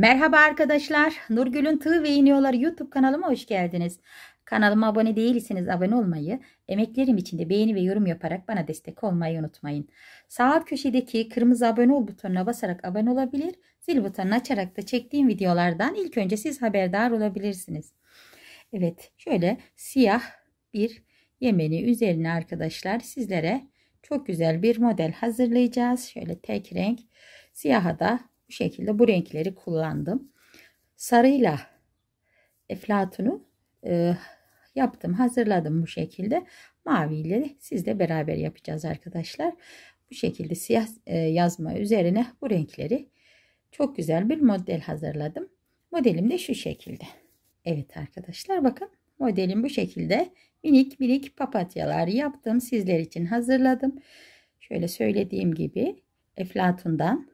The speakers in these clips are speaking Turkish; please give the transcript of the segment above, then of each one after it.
Merhaba arkadaşlar. Nurgül'ün Tığ ve İniyorlar YouTube kanalıma hoş geldiniz. Kanalıma abone değilseniz abone olmayı, emeklerim için de beğeni ve yorum yaparak bana destek olmayı unutmayın. Sağ alt köşedeki kırmızı abone ol butonuna basarak abone olabilir, zil butonunu açarak da çektiğim videolardan ilk önce siz haberdar olabilirsiniz. Evet, şöyle siyah bir yemeni üzerine arkadaşlar sizlere çok güzel bir model hazırlayacağız. Şöyle tek renk siyaha da bu şekilde bu renkleri kullandım. Sarıyla eflatunu e, yaptım hazırladım bu şekilde. Maviyle siz beraber yapacağız arkadaşlar. Bu şekilde siyah e, yazma üzerine bu renkleri çok güzel bir model hazırladım. Modelim de şu şekilde. Evet arkadaşlar bakın modelim bu şekilde minik minik papatyalar yaptım. Sizler için hazırladım. Şöyle söylediğim gibi eflatundan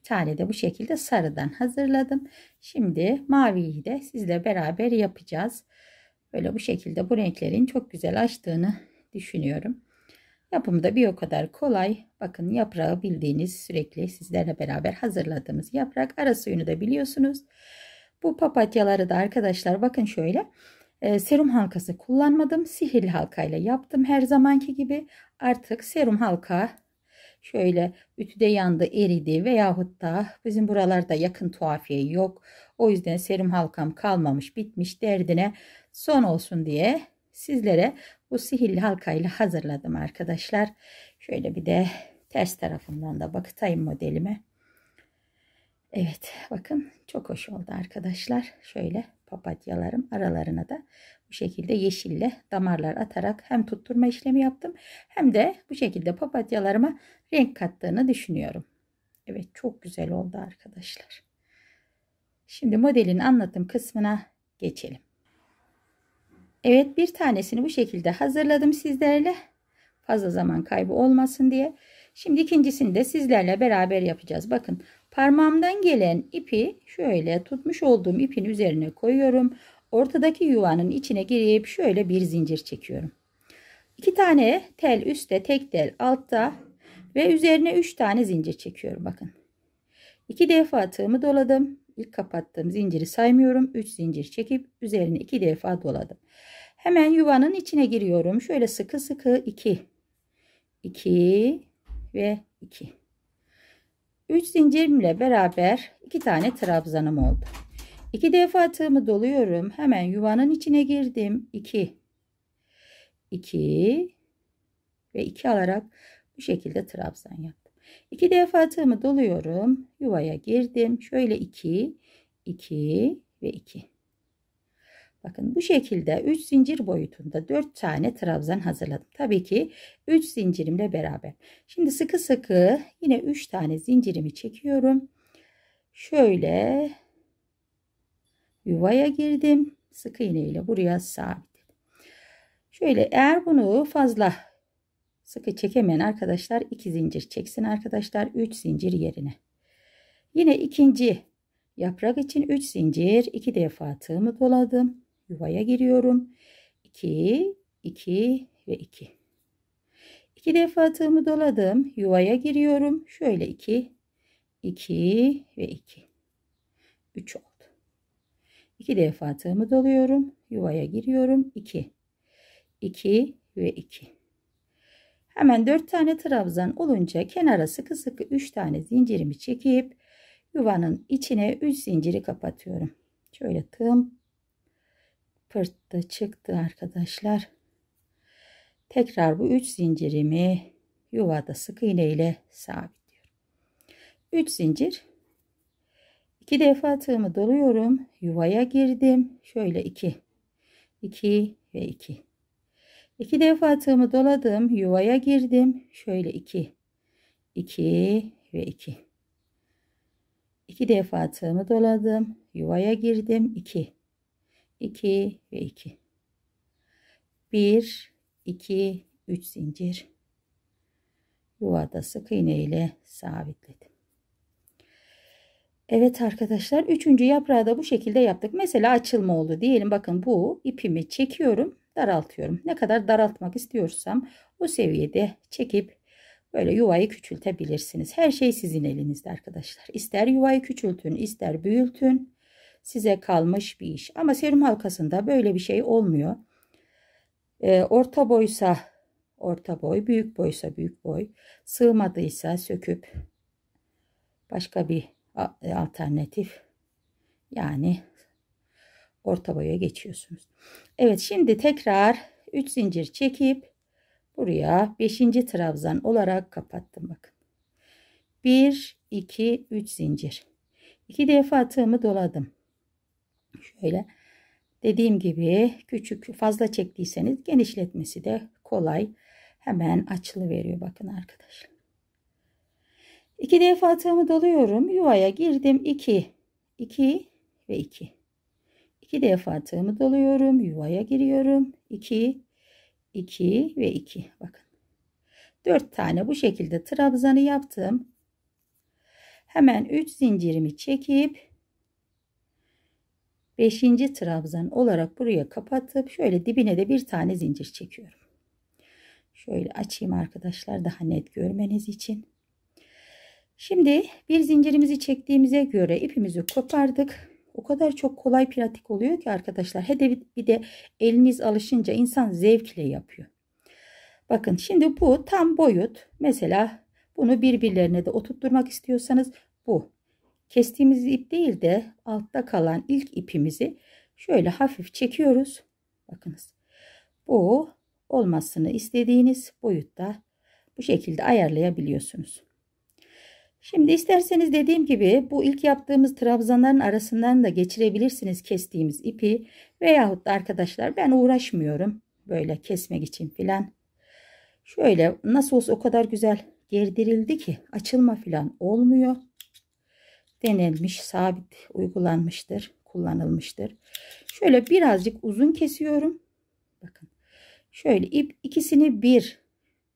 bir tane de bu şekilde sarıdan hazırladım. Şimdi maviyi de sizle beraber yapacağız. Böyle bu şekilde bu renklerin çok güzel açtığını düşünüyorum. Yapımı da bir o kadar kolay. Bakın yaprağı bildiğiniz sürekli sizlerle beraber hazırladığımız yaprak. Ara suyunu da biliyorsunuz. Bu papatyaları da arkadaşlar bakın şöyle. E, serum halkası kullanmadım. Sihirli halkayla yaptım her zamanki gibi. Artık serum halka şöyle ütüde yandı eridi veyahut da bizim buralarda yakın tuhafiye yok. O yüzden serum halkam kalmamış bitmiş derdine son olsun diye sizlere bu sihirli halkayla hazırladım arkadaşlar. Şöyle bir de ters tarafından da bakıtayım modelime. Evet bakın çok hoş oldu arkadaşlar. Şöyle papatyalarım aralarına da bu şekilde yeşille damarlar atarak hem tutturma işlemi yaptım hem de bu şekilde papatyalarıma renk kattığını düşünüyorum. Evet çok güzel oldu arkadaşlar. Şimdi modelin anlatım kısmına geçelim. Evet bir tanesini bu şekilde hazırladım sizlerle. Fazla zaman kaybı olmasın diye. Şimdi ikincisini de sizlerle beraber yapacağız. Bakın parmağımdan gelen ipi şöyle tutmuş olduğum ipin üzerine koyuyorum. Ortadaki yuvanın içine girip şöyle bir zincir çekiyorum. 2 tane tel üstte, tek tel altta ve üzerine 3 tane zincir çekiyorum bakın. 2 defa tığımı doladım. İlk kapattığım zinciri saymıyorum. 3 zincir çekip üzerine 2 defa doladım. Hemen yuvanın içine giriyorum. Şöyle sıkı sıkı 2 2 ve 2 3 zincirimle beraber 2 tane trabzanım oldu. İki defa tığımı doluyorum. Hemen yuvanın içine girdim. 2 2 ve 2 alarak bu şekilde trabzan yaptım. İki defa tığımı doluyorum. Yuvaya girdim. Şöyle 2 2 ve 2. Bakın bu şekilde 3 zincir boyutunda 4 tane trabzan hazırladım. Tabii ki 3 zincirimle beraber. Şimdi sıkı sıkı yine 3 tane zincirimi çekiyorum. Şöyle yuvaya girdim. Sık iğne ile buraya sabitledim. Şöyle eğer bunu fazla sıkı çekemeyen arkadaşlar 2 zincir çeksin arkadaşlar 3 zincir yerine. Yine ikinci yaprak için 3 zincir 2 defa tığımı doladım. Yuvaya giriyorum. 2 2 ve 2. 2 defa tığımı doladım. Yuvaya giriyorum. Şöyle 2 2 ve 2. 3 oldu. 2 defa tığımı doluyorum. Yuvaya giriyorum. 2. 2 ve 2. Hemen 4 tane trabzan olunca kenara sıkı sıkı 3 tane zincirimi çekip yuvanın içine 3 zinciri kapatıyorum. Şöyle tığım pırttı çıktı arkadaşlar. Tekrar bu 3 zincirimi yuvada sık iğne ile sabitliyorum. 3 zincir İki defa tığımı doluyorum. Yuvaya girdim. Şöyle iki, 2 ve iki. İki defa tığımı doladım. Yuvaya girdim. Şöyle iki, 2 ve iki. İki defa tığımı doladım. Yuvaya girdim. İki, 2 ve iki. Bir, iki, üç zincir. Yuvada sık iğne ile sabitledim. Evet arkadaşlar üçüncü yaprağı da bu şekilde yaptık. Mesela açılma oldu diyelim bakın bu ipimi çekiyorum daraltıyorum. Ne kadar daraltmak istiyorsam o seviyede çekip böyle yuvayı küçültebilirsiniz. Her şey sizin elinizde arkadaşlar. İster yuvayı küçültün ister büyültün size kalmış bir iş. Ama serum halkasında böyle bir şey olmuyor. E, orta boysa orta boy, büyük boysa büyük boy, sığmadıysa söküp başka bir e, alternatif yani orta boya geçiyorsunuz. Evet şimdi tekrar 3 zincir çekip buraya 5. trabzan olarak kapattım bakın. 1 2 3 zincir. 2 defa tığımı doladım. Şöyle dediğim gibi küçük fazla çektiyseniz genişletmesi de kolay. Hemen açılı veriyor bakın arkadaşlar. 2 defa tığımı doluyorum. Yuvaya girdim. 2, 2 ve 2. 2 defa tığımı doluyorum. Yuvaya giriyorum. 2, 2 ve 2. Bakın. 4 tane bu şekilde trabzanı yaptım. Hemen 3 zincirimi çekip 5. trabzan olarak buraya kapatıp şöyle dibine de bir tane zincir çekiyorum. Şöyle açayım arkadaşlar daha net görmeniz için. Şimdi bir zincirimizi çektiğimize göre ipimizi kopardık. O kadar çok kolay pratik oluyor ki arkadaşlar. Hele bir de eliniz alışınca insan zevkle yapıyor. Bakın şimdi bu tam boyut. Mesela bunu birbirlerine de oturtturmak istiyorsanız bu. Kestiğimiz ip değil de altta kalan ilk ipimizi şöyle hafif çekiyoruz. Bakınız bu olmasını istediğiniz boyutta bu şekilde ayarlayabiliyorsunuz. Şimdi isterseniz dediğim gibi bu ilk yaptığımız trabzanların arasından da geçirebilirsiniz kestiğimiz ipi. Veyahut da arkadaşlar ben uğraşmıyorum böyle kesmek için filan. Şöyle nasıl olsa o kadar güzel gerdirildi ki açılma filan olmuyor. Denilmiş, sabit uygulanmıştır, kullanılmıştır. Şöyle birazcık uzun kesiyorum. Bakın şöyle ip ikisini bir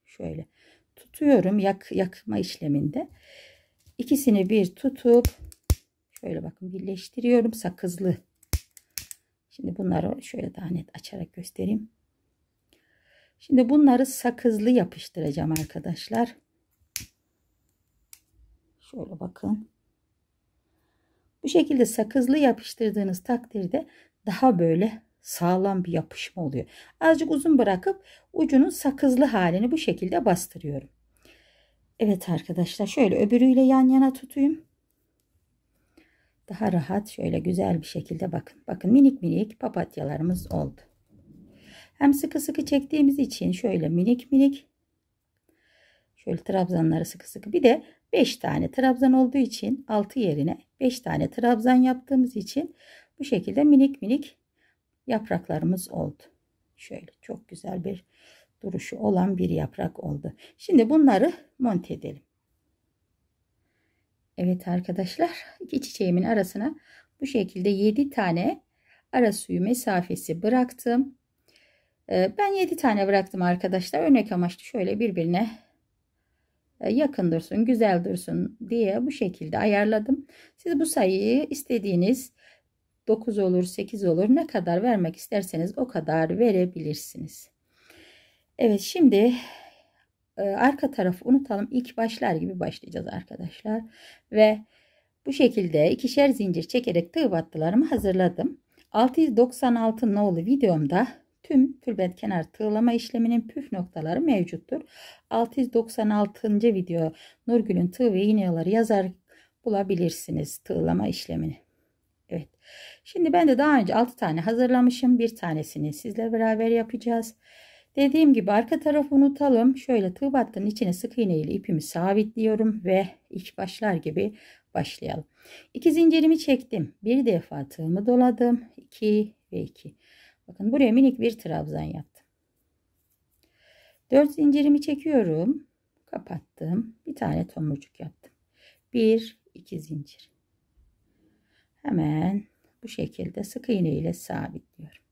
şöyle tutuyorum yak, yakma işleminde. İkisini bir tutup şöyle bakın birleştiriyorum sakızlı. Şimdi bunları şöyle daha net açarak göstereyim. Şimdi bunları sakızlı yapıştıracağım arkadaşlar. Şöyle bakın. Bu şekilde sakızlı yapıştırdığınız takdirde daha böyle sağlam bir yapışma oluyor. Azıcık uzun bırakıp ucunun sakızlı halini bu şekilde bastırıyorum. Evet arkadaşlar şöyle öbürüyle yan yana tutayım. Daha rahat şöyle güzel bir şekilde bakın. Bakın minik minik papatyalarımız oldu. Hem sıkı sıkı çektiğimiz için şöyle minik minik şöyle trabzanları sıkı sıkı bir de 5 tane trabzan olduğu için 6 yerine 5 tane trabzan yaptığımız için bu şekilde minik minik yapraklarımız oldu. Şöyle çok güzel bir duruşu olan bir yaprak oldu. Şimdi bunları monte edelim. Evet arkadaşlar iki çiçeğimin arasına bu şekilde 7 tane ara suyu mesafesi bıraktım. Ee, ben 7 tane bıraktım arkadaşlar. Örnek amaçlı şöyle birbirine e, yakın dursun, güzel dursun diye bu şekilde ayarladım. Siz bu sayıyı istediğiniz 9 olur, 8 olur ne kadar vermek isterseniz o kadar verebilirsiniz. Evet şimdi arka tarafı unutalım. İlk başlar gibi başlayacağız arkadaşlar. Ve bu şekilde ikişer zincir çekerek tığ battılarımı hazırladım. 696 nolu videomda tüm tülbent kenar tığlama işleminin püf noktaları mevcuttur. 696. video Nurgül'ün tığ ve iğneleri yazar bulabilirsiniz tığlama işlemini. Evet. Şimdi ben de daha önce 6 tane hazırlamışım. Bir tanesini sizle beraber yapacağız. Dediğim gibi arka tarafı unutalım. Şöyle tığ battının içine sık iğne ile ipimi sabitliyorum ve iç başlar gibi başlayalım. İki zincirimi çektim. Bir defa tığımı doladım. 2 ve 2. Bakın buraya minik bir trabzan yaptım. 4 zincirimi çekiyorum. Kapattım. Bir tane tomurcuk yaptım. 1 2 zincir. Hemen bu şekilde sık iğne ile sabitliyorum.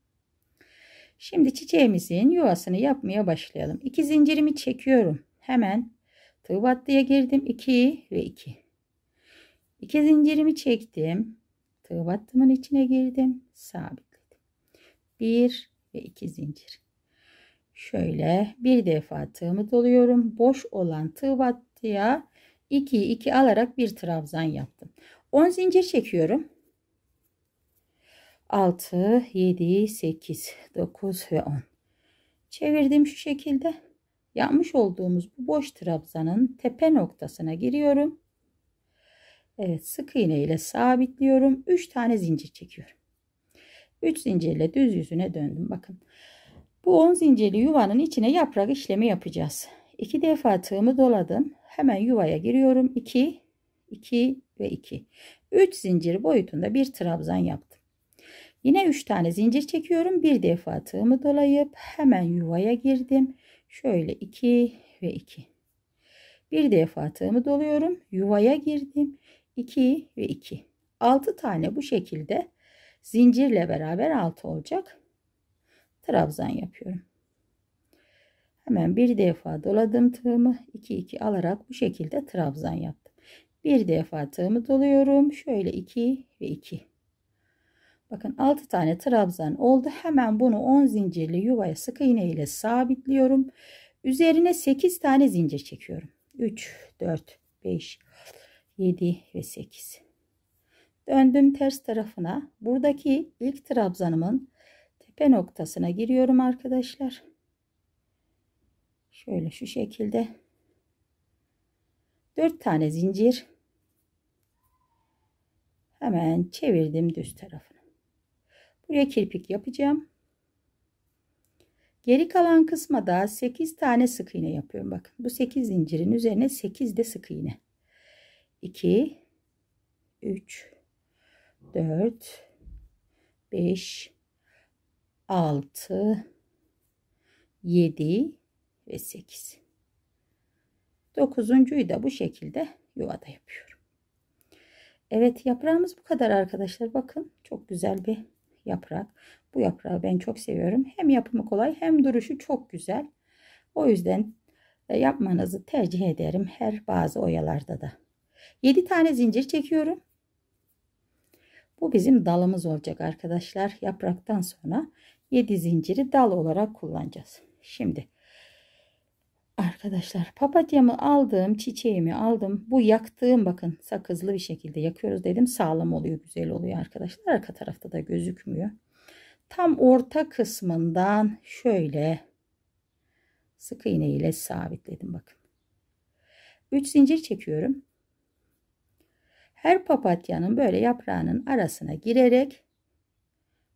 Şimdi çiçeğimizin yuvasını yapmaya başlayalım. İki zincirimi çekiyorum. Hemen tığ battıya girdim. 2 ve 2. İki zincirimi çektim. Tığ battımın içine girdim. Sabitledim. 1 ve 2 zincir. Şöyle bir defa tığımı doluyorum. Boş olan tığ battıya 2'yi 2 alarak bir trabzan yaptım. 10 zincir çekiyorum. 6, 7, 8, 9 ve 10. Çevirdim şu şekilde. Yapmış olduğumuz bu boş trabzanın tepe noktasına giriyorum. Evet sık iğne ile sabitliyorum. 3 tane zincir çekiyorum. 3 zincirle düz yüzüne döndüm. Bakın bu 10 zincirli yuvanın içine yaprak işlemi yapacağız. 2 defa tığımı doladım. Hemen yuvaya giriyorum. 2, 2 ve 2. 3 zincir boyutunda bir trabzan yaptım. Yine 3 tane zincir çekiyorum. Bir defa tığımı dolayıp hemen yuvaya girdim. Şöyle 2 ve 2. Bir defa tığımı doluyorum. Yuvaya girdim. 2 ve 2. 6 tane bu şekilde zincirle beraber 6 olacak. Trabzan yapıyorum. Hemen bir defa doladım tığımı. 2 2 alarak bu şekilde trabzan yaptım. Bir defa tığımı doluyorum. Şöyle 2 ve 2. Bakın 6 tane trabzan oldu. Hemen bunu 10 zincirli yuvaya sık iğne ile sabitliyorum. Üzerine 8 tane zincir çekiyorum. 3, 4, 5, 7 ve 8. Döndüm ters tarafına. Buradaki ilk trabzanımın tepe noktasına giriyorum arkadaşlar. Şöyle şu şekilde. 4 tane zincir. Hemen çevirdim düz tarafı. Buraya kirpik yapacağım. Geri kalan kısma da 8 tane sık iğne yapıyorum. Bakın bu 8 zincirin üzerine 8 de sık iğne. 2 3 4 5 6 7 ve 8. Dokuzuncuyu da bu şekilde yuvada yapıyorum. Evet yaprağımız bu kadar arkadaşlar. Bakın çok güzel bir yaprak. Bu yaprağı ben çok seviyorum. Hem yapımı kolay hem duruşu çok güzel. O yüzden e, yapmanızı tercih ederim her bazı oyalarda da. 7 tane zincir çekiyorum. Bu bizim dalımız olacak arkadaşlar. Yapraktan sonra 7 zinciri dal olarak kullanacağız. Şimdi Arkadaşlar papatyamı aldım, çiçeğimi aldım. Bu yaktığım bakın sakızlı bir şekilde yakıyoruz dedim. Sağlam oluyor, güzel oluyor arkadaşlar. Arka tarafta da gözükmüyor. Tam orta kısmından şöyle sık iğne ile sabitledim bakın. 3 zincir çekiyorum. Her papatyanın böyle yaprağının arasına girerek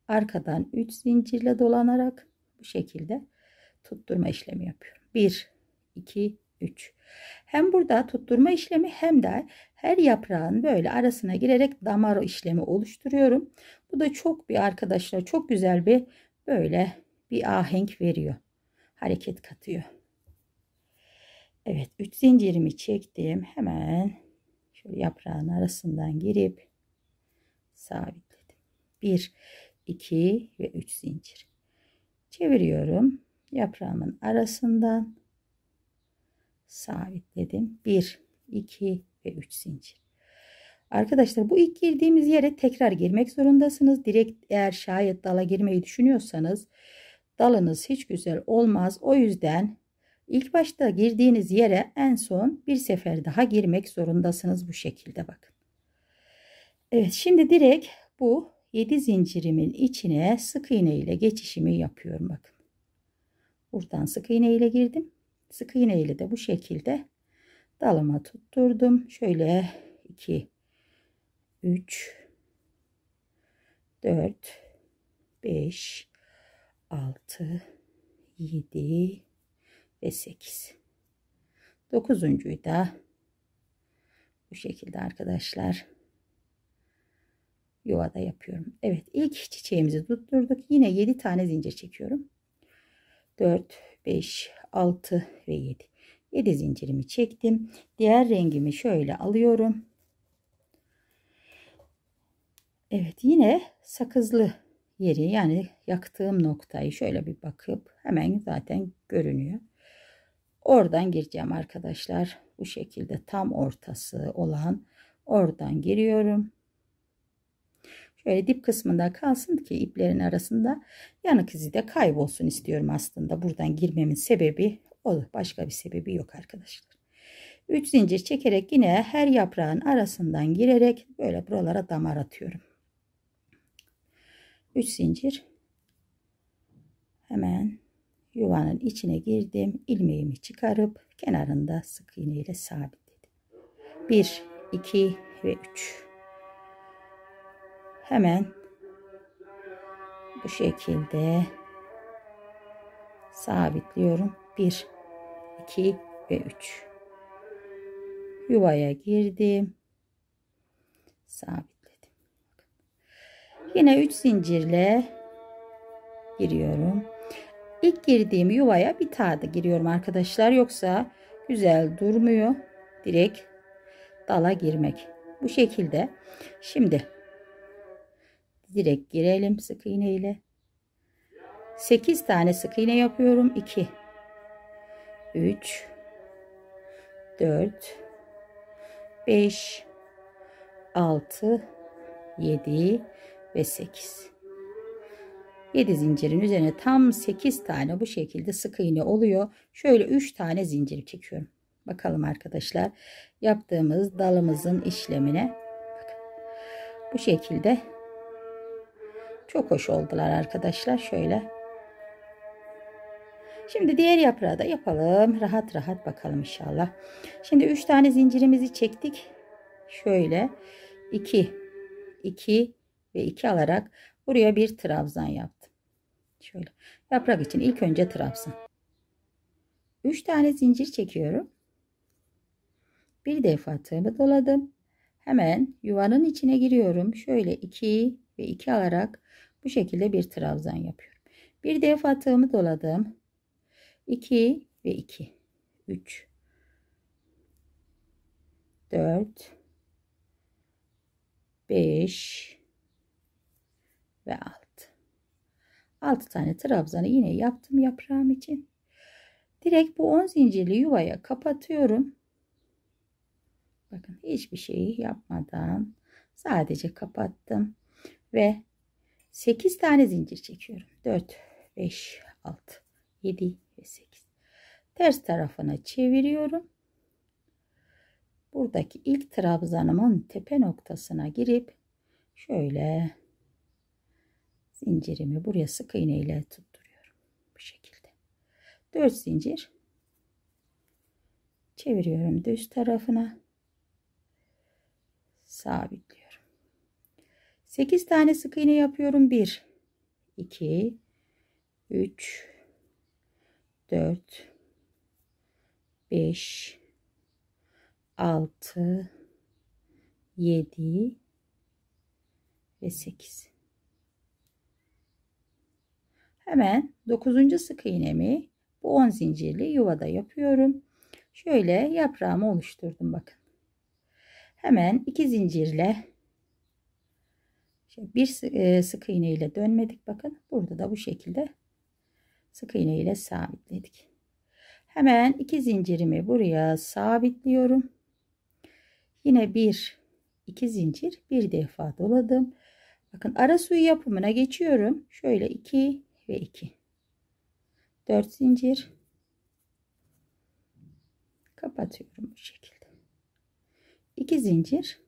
arkadan 3 zincirle dolanarak bu şekilde tutturma işlemi yapıyorum. 1 2, 3. Hem burada tutturma işlemi hem de her yaprağın böyle arasına girerek damar işlemi oluşturuyorum. Bu da çok bir arkadaşlar çok güzel bir böyle bir ahenk veriyor. Hareket katıyor. Evet 3 zincirimi çektim. Hemen şöyle yaprağın arasından girip sabitledim. 1, 2 ve 3 zincir. Çeviriyorum. Yaprağımın arasından sabitledim. 1, 2 ve 3 zincir. Arkadaşlar bu ilk girdiğimiz yere tekrar girmek zorundasınız. Direkt eğer şayet dala girmeyi düşünüyorsanız dalınız hiç güzel olmaz. O yüzden ilk başta girdiğiniz yere en son bir sefer daha girmek zorundasınız bu şekilde bakın. Evet şimdi direkt bu 7 zincirimin içine sık iğne ile geçişimi yapıyorum bakın. Buradan sık iğne ile girdim. Sık iğne ile de bu şekilde dalıma tutturdum. Şöyle 2 3 4 5 6 7 ve 8 dokuzuncuyu da bu şekilde arkadaşlar yuvada yapıyorum. Evet ilk çiçeğimizi tutturduk. Yine 7 tane zincir çekiyorum. 4 5 6 ve 7. 7 zincirimi çektim. Diğer rengimi şöyle alıyorum. Evet yine sakızlı yeri yani yaktığım noktayı şöyle bir bakıp hemen zaten görünüyor. Oradan gireceğim arkadaşlar. Bu şekilde tam ortası olan oradan giriyorum şöyle dip kısmında kalsın ki iplerin arasında yanık izi de kaybolsun istiyorum aslında. Buradan girmemin sebebi o. Başka bir sebebi yok arkadaşlar. 3 zincir çekerek yine her yaprağın arasından girerek böyle buralara damar atıyorum. 3 zincir hemen yuvanın içine girdim. ilmeğimi çıkarıp kenarında sık iğne ile sabitledim. 1 2 ve 3 hemen bu şekilde sabitliyorum. 1 2 ve 3 yuvaya girdim sabitledim yine 3 zincirle giriyorum ilk girdiğim yuvaya bir tane giriyorum arkadaşlar yoksa güzel durmuyor direkt dala girmek bu şekilde şimdi direkt girelim sık iğne ile 8 tane sık iğne yapıyorum 2 3 4 5 6 7 ve 8 7 zincirin üzerine tam 8 tane bu şekilde sık iğne oluyor şöyle 3 tane zincir çekiyorum bakalım arkadaşlar yaptığımız dalımızın işlemine bu şekilde çok hoş oldular arkadaşlar. Şöyle. Şimdi diğer yaprağı da yapalım. Rahat rahat bakalım inşallah. Şimdi 3 tane zincirimizi çektik. Şöyle 2 2 ve 2 alarak buraya bir trabzan yaptım. Şöyle yaprak için ilk önce trabzan. 3 tane zincir çekiyorum. Bir defa tığımı doladım. Hemen yuvanın içine giriyorum. Şöyle 2 ve 2 alarak bu şekilde bir trabzan yapıyorum. Bir defa tığımı doladım. 2 ve 2 3 4 5 ve 6 6 tane trabzanı yine yaptım yaprağım için direkt bu 10 zincirli yuvaya kapatıyorum bakın hiçbir şeyi yapmadan sadece kapattım ve 8 tane zincir çekiyorum. 4, 5, 6, 7 ve 8. Ters tarafına çeviriyorum. Buradaki ilk trabzanımın tepe noktasına girip şöyle zincirimi buraya sık iğne ile tutturuyorum. Bu şekilde. 4 zincir çeviriyorum düz tarafına sabitliyorum. 8 tane sık iğne yapıyorum. 1 2 3 4 5 6 7 ve 8 hemen 9. sık iğnemi bu 10 zincirli yuvada yapıyorum şöyle yaprağımı oluşturdum bakın hemen 2 zincirle şey, bir e, sık iğne ile dönmedik bakın burada da bu şekilde sık iğne ile sabitledik hemen iki zincirimi buraya sabitliyorum yine bir iki zincir bir defa doladım bakın ara suyu yapımına geçiyorum şöyle iki ve iki dört zincir kapatıyorum bu şekilde iki zincir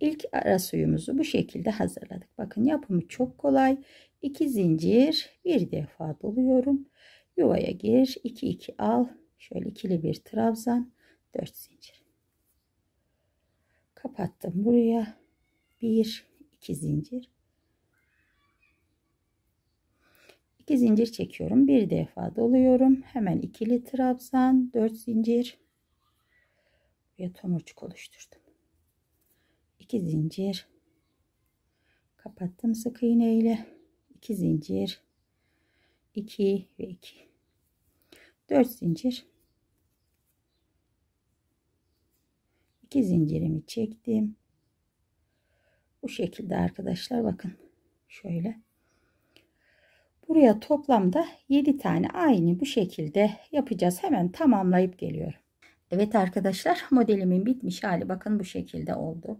İlk ara suyumuzu bu şekilde hazırladık. Bakın yapımı çok kolay. 2 zincir bir defa doluyorum. Yuvaya gir 2 2 al. Şöyle ikili bir trabzan 4 zincir. Kapattım buraya 1 2 zincir. 2 zincir çekiyorum. Bir defa doluyorum. Hemen ikili trabzan 4 zincir. Buraya tomurcuk oluşturdum. 2 zincir kapattım sık iğne ile 2 zincir 2 ve 2 4 zincir 2 zincirimi çektim bu şekilde arkadaşlar bakın şöyle buraya toplamda 7 tane aynı bu şekilde yapacağız hemen tamamlayıp geliyorum Evet arkadaşlar modelimin bitmiş hali bakın bu şekilde oldu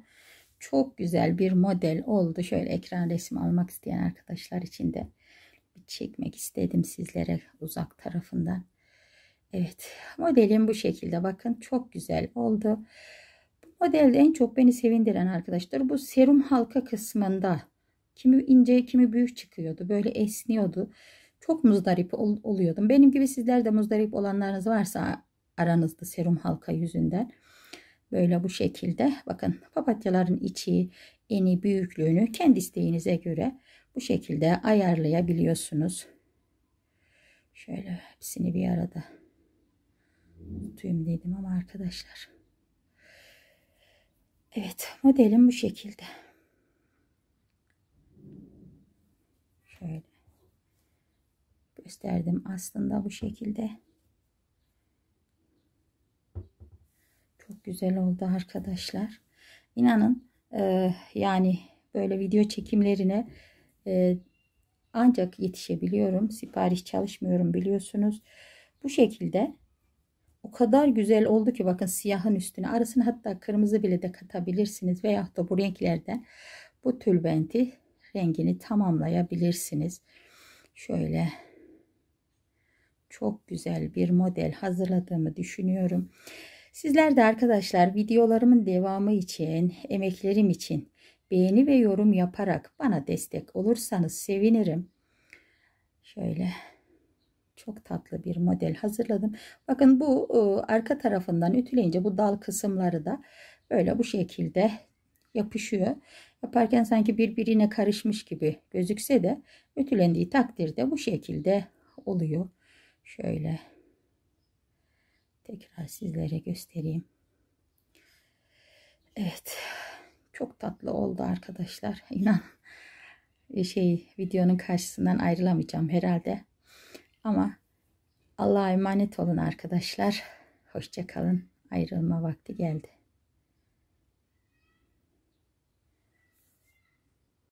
çok güzel bir model oldu. Şöyle ekran resmi almak isteyen arkadaşlar için de çekmek istedim sizlere uzak tarafından. Evet modelim bu şekilde bakın çok güzel oldu. Bu modelde en çok beni sevindiren arkadaşlar bu serum halka kısmında kimi ince kimi büyük çıkıyordu böyle esniyordu. Çok muzdarip ol, oluyordum. Benim gibi sizler de muzdarip olanlarınız varsa aranızda serum halka yüzünden Böyle bu şekilde bakın papatyaların içi eni büyüklüğünü kendi isteğinize göre bu şekilde ayarlayabiliyorsunuz. Şöyle hepsini bir arada tutayım dedim ama arkadaşlar. Evet modelim bu şekilde. Şöyle gösterdim aslında bu şekilde. Çok güzel oldu arkadaşlar. İnanın e, yani böyle video çekimlerine e, ancak yetişebiliyorum. Sipariş çalışmıyorum biliyorsunuz. Bu şekilde o kadar güzel oldu ki bakın siyahın üstüne arasını hatta kırmızı bile de katabilirsiniz. Veyahut da bu renklerden bu tülbenti rengini tamamlayabilirsiniz. Şöyle çok güzel bir model hazırladığımı düşünüyorum. Sizler de arkadaşlar videolarımın devamı için, emeklerim için beğeni ve yorum yaparak bana destek olursanız sevinirim. Şöyle çok tatlı bir model hazırladım. Bakın bu e, arka tarafından ütüleyince bu dal kısımları da böyle bu şekilde yapışıyor. Yaparken sanki birbirine karışmış gibi gözükse de ütülendiği takdirde bu şekilde oluyor. Şöyle Tekrar sizlere göstereyim. Evet. Çok tatlı oldu arkadaşlar. İnan şey videonun karşısından ayrılamayacağım herhalde. Ama Allah'a emanet olun arkadaşlar. Hoşçakalın. Ayrılma vakti geldi.